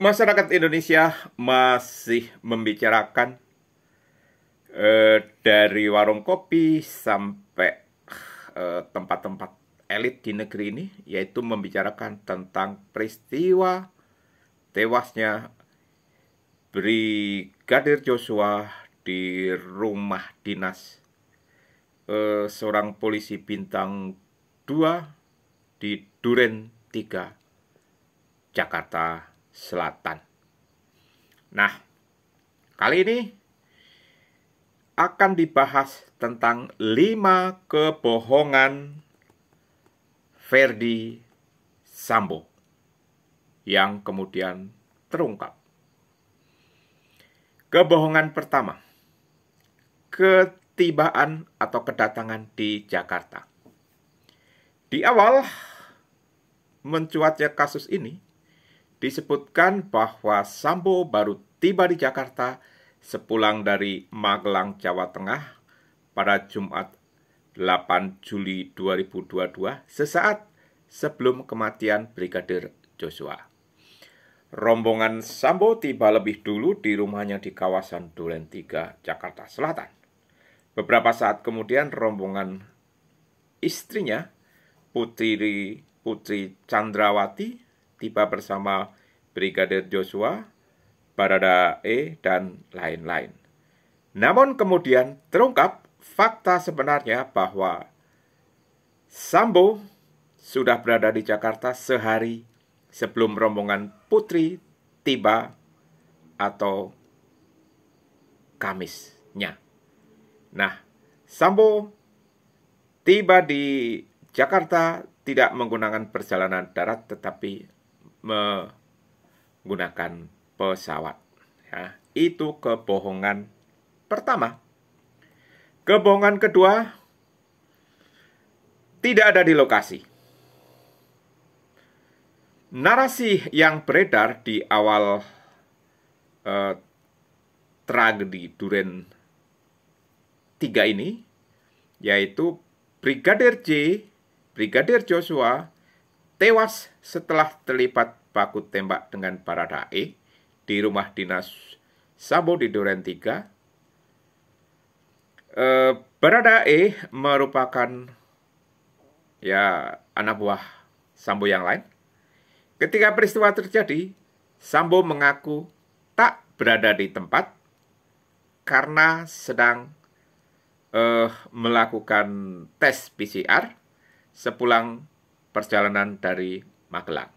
masyarakat Indonesia masih membicarakan eh, dari warung kopi sampai eh, tempat-tempat eh, elit di negeri ini, yaitu membicarakan tentang peristiwa tewasnya Brigadir Joshua di rumah dinas eh, seorang polisi bintang 2 di Duren 3, Jakarta Selatan. Nah, kali ini akan dibahas tentang lima kebohongan Ferdi Sambo yang kemudian terungkap. Kebohongan pertama, ketibaan atau kedatangan di Jakarta. Di awal mencuatnya kasus ini, disebutkan bahwa Sambo baru tiba di Jakarta sepulang dari Magelang, Jawa Tengah pada Jumat 8 Juli 2022 sesaat sebelum kematian Brigadir Joshua. Rombongan Sambo tiba lebih dulu di rumahnya di kawasan Duren 3, Jakarta Selatan. Beberapa saat kemudian rombongan istrinya Putri Putri Chandrawati tiba bersama Brigadir Joshua, Barada E, dan lain-lain. Namun kemudian terungkap fakta sebenarnya bahwa Sambo sudah berada di Jakarta sehari sebelum rombongan Putri tiba atau Kamisnya. Nah, Sambo tiba di Jakarta tidak menggunakan perjalanan darat tetapi menggunakan pesawat. Ya, itu kebohongan pertama. Kebohongan kedua, tidak ada di lokasi. Narasi yang beredar di awal eh, tragedi Duren 3 ini, yaitu Brigadir J, Brigadir Joshua, tewas setelah terlibat baku tembak dengan Baradae di rumah dinas Sambo di Duren 3. E, eh, Baradae merupakan ya anak buah Sambo yang lain. Ketika peristiwa terjadi, Sambo mengaku tak berada di tempat karena sedang uh, melakukan tes PCR sepulang perjalanan dari Magelang.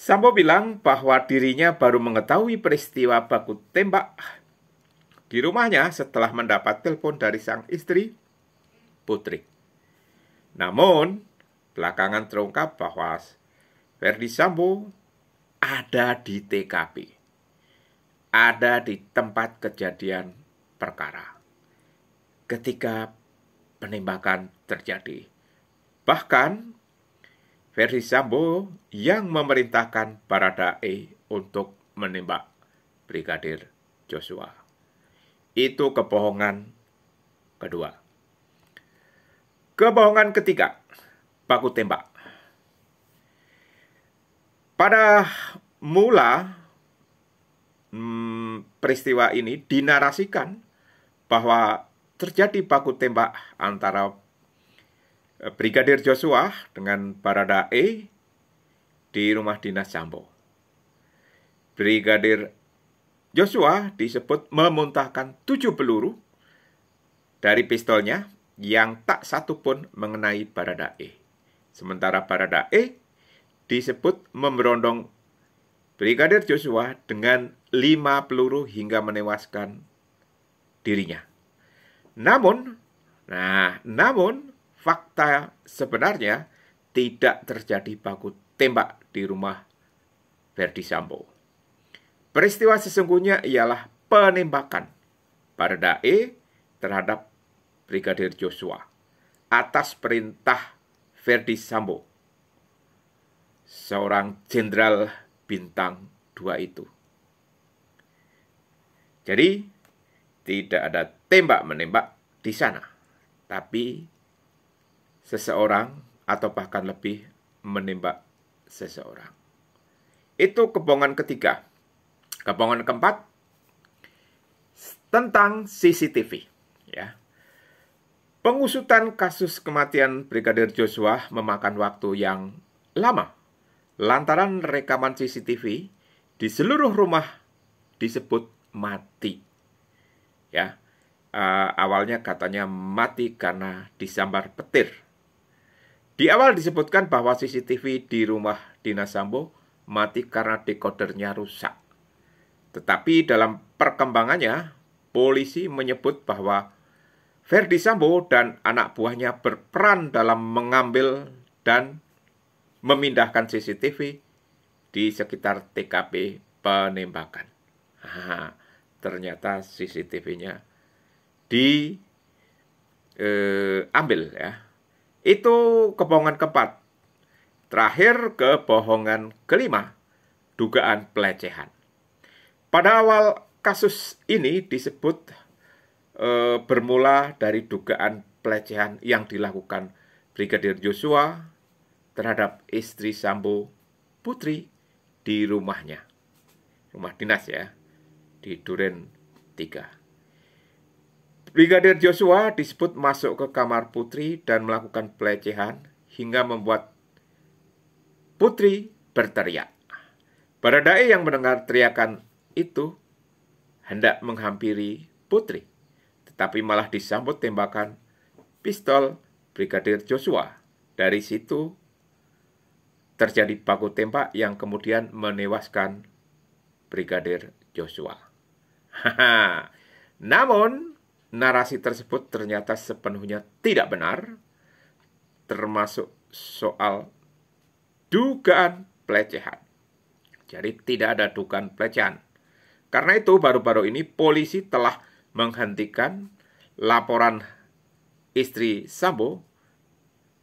Sambo bilang bahwa dirinya baru mengetahui peristiwa baku tembak di rumahnya setelah mendapat telepon dari sang istri, Putri. Namun, belakangan terungkap bahwa Verdi Sambo ada di TKP, ada di tempat kejadian perkara ketika penembakan terjadi. Bahkan Ferdi Sambo yang memerintahkan para da'i untuk menembak Brigadir Joshua. Itu kebohongan kedua. Kebohongan ketiga, baku tembak. Pada mula hmm, peristiwa ini dinarasikan bahwa terjadi baku tembak antara Eh, Brigadir Joshua dengan Baradae di rumah dinas Sambo. Brigadir Joshua disebut memuntahkan tujuh peluru dari pistolnya yang tak satu pun mengenai Baradae. Sementara Baradae disebut memberondong Brigadir Joshua dengan lima peluru hingga menewaskan dirinya. Namun, nah, namun fakta sebenarnya tidak terjadi baku tembak di rumah Verdi Sambo. Peristiwa sesungguhnya ialah penembakan Baradae terhadap Brigadir Joshua atas perintah Verdi Sambo, seorang jenderal bintang dua itu. Jadi, tidak ada tembak-menembak di sana, tapi seseorang atau bahkan lebih menembak seseorang. Itu kebohongan ketiga. Kebohongan keempat tentang CCTV, ya. Pengusutan kasus kematian Brigadir Joshua memakan waktu yang lama lantaran rekaman CCTV di seluruh rumah disebut mati. Ya, uh, awalnya katanya mati karena disambar petir di awal disebutkan bahwa CCTV di rumah Dinas Sambo mati karena dekodernya rusak. Tetapi dalam perkembangannya, polisi menyebut bahwa Verdi Sambo dan anak buahnya berperan dalam mengambil dan memindahkan CCTV di sekitar TKP penembakan. Ah, ternyata CCTV-nya diambil eh, ya itu kebohongan keempat. Terakhir, kebohongan kelima, dugaan pelecehan. Pada awal kasus ini disebut e, bermula dari dugaan pelecehan yang dilakukan Brigadir Joshua terhadap istri Sambo Putri di rumahnya. Rumah dinas ya, di Duren 3. Brigadir Joshua disebut masuk ke kamar putri dan melakukan pelecehan hingga membuat putri berteriak. Para yang mendengar teriakan itu hendak menghampiri putri, tetapi malah disambut tembakan pistol Brigadir Joshua. Dari situ terjadi baku tembak yang kemudian menewaskan Brigadir Joshua. Namun, narasi tersebut ternyata sepenuhnya tidak benar, termasuk soal dugaan pelecehan. Jadi tidak ada dugaan pelecehan. Karena itu baru-baru ini polisi telah menghentikan laporan istri Sambo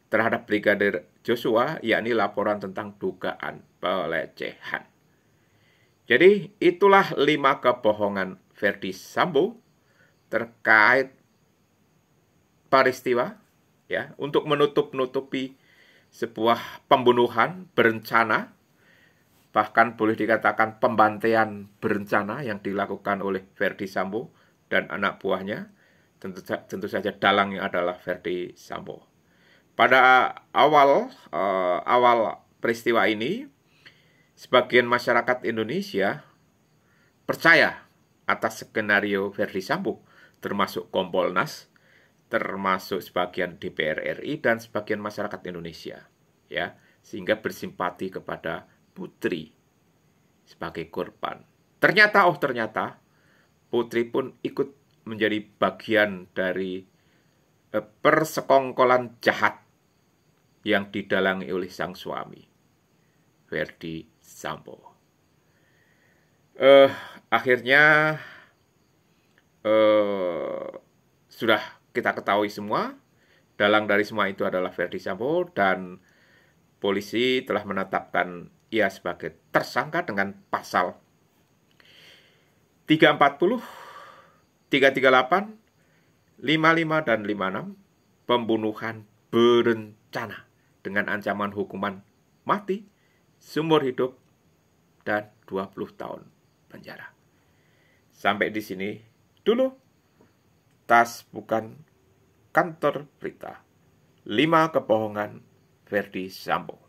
terhadap Brigadir Joshua, yakni laporan tentang dugaan pelecehan. Jadi itulah lima kebohongan Verdi Sambo terkait peristiwa ya untuk menutup-nutupi sebuah pembunuhan berencana bahkan boleh dikatakan pembantaian berencana yang dilakukan oleh Verdi Sambo dan anak buahnya tentu tentu saja dalangnya adalah Verdi Sambo. Pada awal eh, awal peristiwa ini sebagian masyarakat Indonesia percaya atas skenario Verdi Sambo termasuk Kompolnas, termasuk sebagian DPR RI dan sebagian masyarakat Indonesia, ya, sehingga bersimpati kepada Putri sebagai korban. Ternyata, oh ternyata, Putri pun ikut menjadi bagian dari eh, persekongkolan jahat yang didalangi oleh sang suami, Verdi Sambo. Eh, akhirnya Eh, sudah kita ketahui semua. Dalang dari semua itu adalah Verdi Sambo dan polisi telah menetapkan ia sebagai tersangka dengan pasal 340, 338, 55 dan 56 pembunuhan berencana dengan ancaman hukuman mati, seumur hidup dan 20 tahun penjara. Sampai di sini dulu. Tas bukan kantor berita. lima kebohongan Verdi Sambo.